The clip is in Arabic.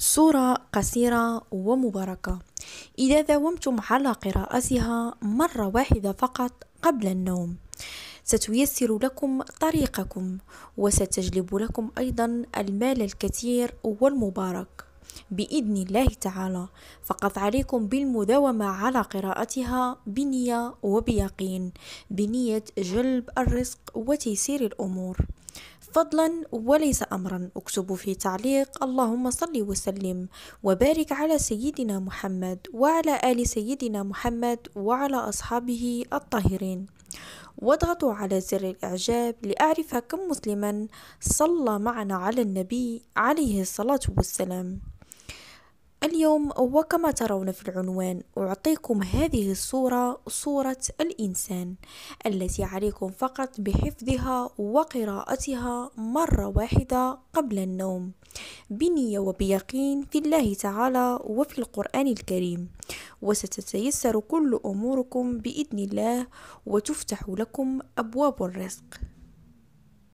صورة قصيرة ومباركة إذا داومتم على قراءتها مرة واحدة فقط قبل النوم ستيسر لكم طريقكم وستجلب لكم أيضا المال الكثير والمبارك بإذن الله تعالى فقط عليكم بالمداومة على قراءتها بنية وبيقين بنية جلب الرزق وتيسير الأمور فضلا وليس امرا اكتب في تعليق اللهم صل وسلم وبارك على سيدنا محمد وعلى ال سيدنا محمد وعلى اصحابه الطاهرين واضغطوا على زر الاعجاب لاعرف كم مسلما صلى معنا على النبي عليه الصلاه والسلام اليوم وكما ترون في العنوان أعطيكم هذه الصورة صورة الإنسان التي عليكم فقط بحفظها وقراءتها مرة واحدة قبل النوم بنية وبيقين في الله تعالى وفي القرآن الكريم وستتيسر كل أموركم بإذن الله وتفتح لكم أبواب الرزق